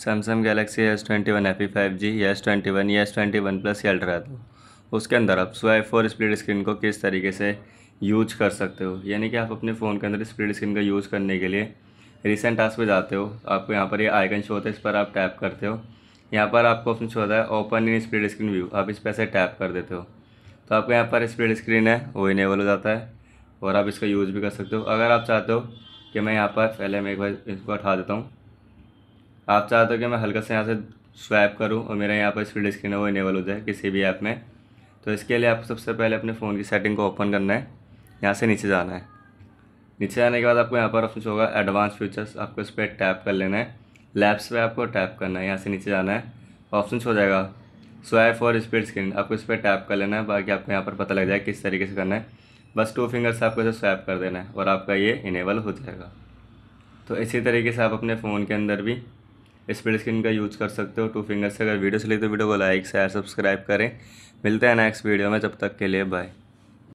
Samsung galaxy S twenty one F five G S twenty one S twenty one plus या ultra तो उसके अंदर आप swipe four split screen को किस तरीके से यूज कर सकते हो यानी कि आप अपने फ़ोन के अंदर स्प्लिट स्क्रीन का यूज़ करने के लिए रिसेंट टास्क पे जाते हो आपको यहाँ पर ये यह आइकन शो होता है इस पर आप टैप करते हो यहाँ पर आपको ऑप्शन शो होता है open in split screen view आप इस पर ऐसे टैप कर देते हो तो आपको यहाँ पर स्प्लिट स्क्रीन है वो इनेबल हो जाता है और आप इसका यूज़ भी कर सकते हो अगर आप चाहते हो कि मैं यहाँ पर पहले मैं एक बार इसको उठा देता हूँ आप चाहते हो कि मैं हल्का से यहाँ से स्वैप करूँ और मेरा यहाँ पर स्पीड स्क्रीन है वो इनेबल हो जाए किसी भी ऐप में तो इसके लिए आपको सबसे पहले अपने फ़ोन की सेटिंग को ओपन करना है यहाँ से नीचे जाना है नीचे आने के बाद आपको यहाँ पर ऑप्शन होगा एडवांस फीचर्स आपको इस पर टैप कर लेना है लैब्स पे आपको टैप करना है यहाँ से नीचे जाना है ऑप्शन हो जाएगा स्वैप और स्पीड स्क्रीन आपको इस पर टैप कर लेना है बाकी आपको यहाँ पर पता लग जाए किस तरीके से करना है बस टू फिंगर्स से आपको इसे स्वैप कर देना है और आपका ये इनेबल हो जाएगा तो इसी तरीके से आप अपने फ़ोन के अंदर भी स्प्रेड स्क्रीन का यूज़ कर सकते हो टू फिंगर से अगर वीडियो से तो वीडियो को लाइक शेयर सब्सक्राइब करें मिलते हैं नेक्स्ट वीडियो में जब तक के लिए बाय